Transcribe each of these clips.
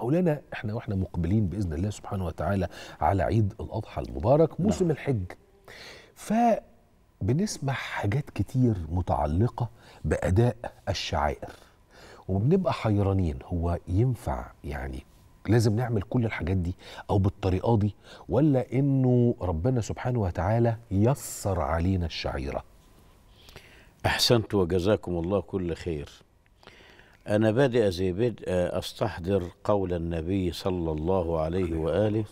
مولانا احنا واحنا مقبلين باذن الله سبحانه وتعالى على عيد الاضحى المبارك نعم. موسم نعم. الحج فبنسمع حاجات كتير متعلقه باداء الشعائر وبنبقى حيرانين هو ينفع يعني لازم نعمل كل الحاجات دي او بالطريقه دي ولا انه ربنا سبحانه وتعالى يسر علينا الشعيره احسنت وجزاكم الله كل خير أنا بادئ زي بدء آه، أستحضر قول النبي صلى الله عليه وآله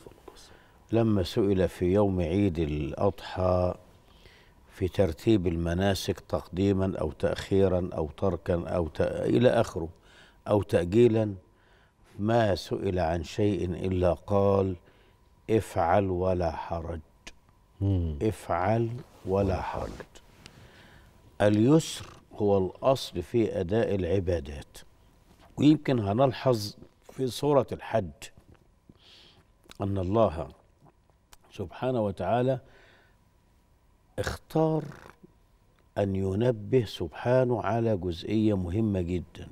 لما سئل في يوم عيد الأضحى في ترتيب المناسك تقديما أو تأخيرا أو تركا أو ت... إلى آخره أو تأجيلا ما سئل عن شيء إلا قال افعل ولا حرج افعل ولا حرج اليسر هو الأصل في أداء العبادات ويمكن هنلحظ في سورة الحج أن الله سبحانه وتعالى اختار أن ينبه سبحانه على جزئية مهمة جدا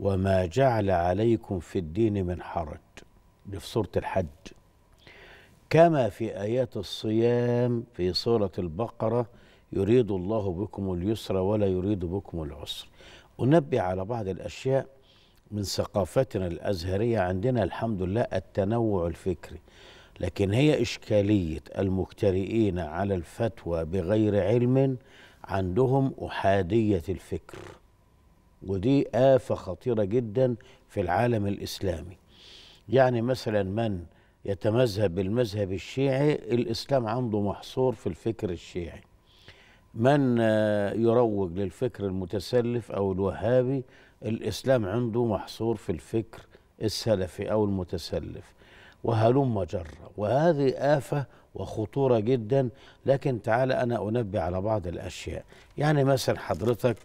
وما جعل عليكم في الدين من حرج دي في سورة الحج كما في آيات الصيام في سورة البقرة يريد الله بكم اليسر ولا يريد بكم العسر أنبه على بعض الأشياء من ثقافتنا الأزهرية عندنا الحمد لله التنوع الفكري لكن هي إشكالية المجترئين على الفتوى بغير علم عندهم أحادية الفكر ودي آفة خطيرة جدا في العالم الإسلامي يعني مثلا من يتمذهب بالمذهب الشيعي الإسلام عنده محصور في الفكر الشيعي من آه، يروج للفكر المتسلف او الوهابي الاسلام عنده محصور في الفكر السلفي او المتسلف وهلم جرة وهذه آفة وخطورة جدا لكن تعال أنا أنبه على بعض الأشياء يعني مثلا حضرتك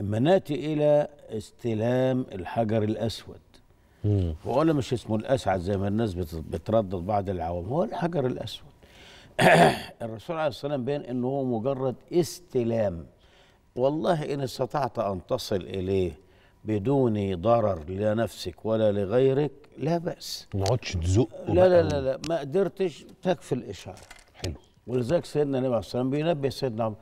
اما ناتي الى استلام الحجر الاسود هو مش اسمه الاسعد زي ما الناس بتردد بعض العوام هو الحجر الاسود الرسول عليه الصلاه والسلام بين أنه هو مجرد استلام والله ان استطعت ان تصل اليه بدون ضرر لنفسك ولا لغيرك لا باس ما تقعدش تزق لا لا لا لا ما قدرتش تكفي الاشاره حلو ولذلك سيدنا النبي عليه الصلاه والسلام بينبه سيدنا عمر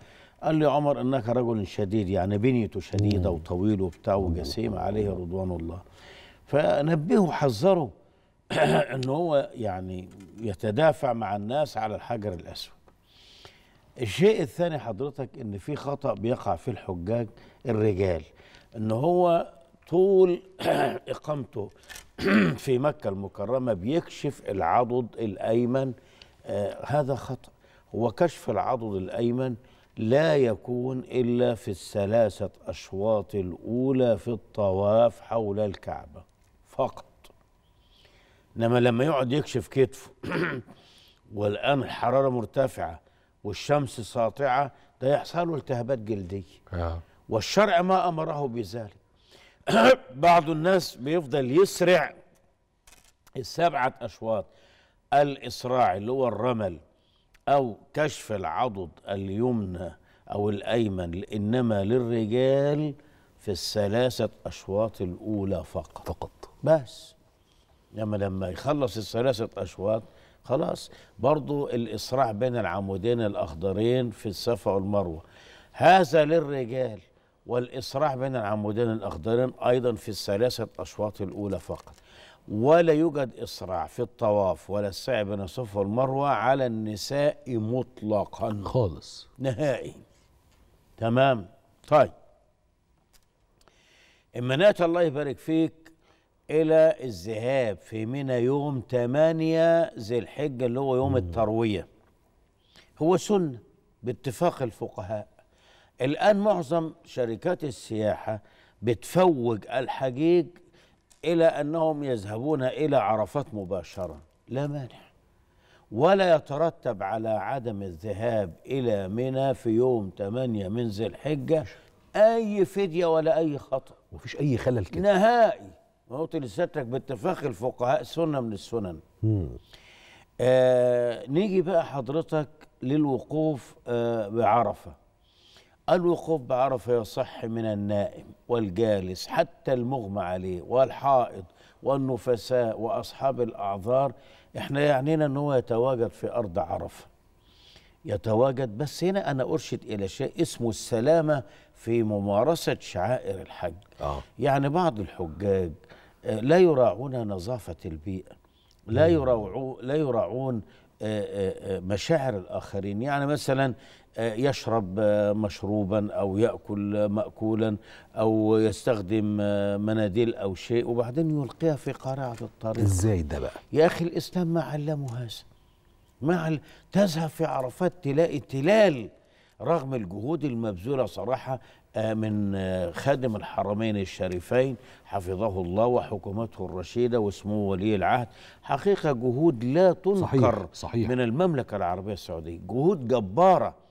قال لي عمر انك رجل شديد يعني بنيته شديده وطويل وبتاع وجسيم عليه رضوان الله فنبهه وحذره ان هو يعني يتدافع مع الناس على الحجر الاسود الشيء الثاني حضرتك ان في خطا بيقع في الحجاج الرجال ان هو طول اقامته في مكه المكرمه بيكشف العضد الايمن آه هذا خطا هو كشف العضد الايمن لا يكون الا في الثلاثه اشواط الاولى في الطواف حول الكعبه فقط انما لما يقعد يكشف كتفه والان الحراره مرتفعه والشمس ساطعه ده يحصل له التهابات جلديه آه. والشرع ما امره بذلك بعض الناس بيفضل يسرع السبعه اشواط الاسراع اللي هو الرمل او كشف العضد اليمنى او الايمن انما للرجال في الثلاثه اشواط الاولى فقط فقط بس لما لما يخلص الثلاثة أشواط خلاص برضو الإسراع بين العمودين الأخضرين في الصفا والمروة هذا للرجال والإسراع بين العمودين الأخضرين أيضا في الثلاثة أشواط الأولى فقط ولا يوجد إسراع في الطواف ولا السعي بين الصفا والمروة على النساء مطلقا خالص نهائي تمام طيب إما الله يبارك فيك إلى الذهاب في منى يوم 8 ذي الحجة اللي هو يوم التروية هو سنة باتفاق الفقهاء الآن معظم شركات السياحة بتفوج الحجيج إلى أنهم يذهبون إلى عرفات مباشرة لا مانع ولا يترتب على عدم الذهاب إلى منى في يوم 8 من ذي الحجة أي فدية ولا أي خطأ مفيش أي خلل كده نهائي قلت لسيادتك باتفاق الفقهاء سنه من السنن. آه نيجي بقى حضرتك للوقوف آه بعرفه. الوقوف بعرفه يصح من النائم والجالس حتى المغمى عليه والحائض والنفساء واصحاب الاعذار احنا يعنينا ان هو يتواجد في ارض عرفه. يتواجد بس هنا انا ارشد الى شيء اسمه السلامه في ممارسه شعائر الحج. آه. يعني بعض الحجاج لا يراعون نظافة البيئة لا نعم. يراعون لا يراعون آه، آه، آه، مشاعر الآخرين يعني مثلا يشرب مشروبا أو يأكل مأكولا أو يستخدم مناديل أو شيء وبعدين يلقيها في قارعة الطريق إزاي ده بقى؟ يا أخي الإسلام ما علمه هذا مع تذهب في عرفات تلاقي تلال رغم الجهود المبذولة صراحة من آه، خادم الحرمين الشريفين حفظه الله وحكومته الرشيدة واسمه ولي العهد حقيقة جهود لا تنكر صحيح. صحيح. من المملكة العربية السعودية جهود جبارة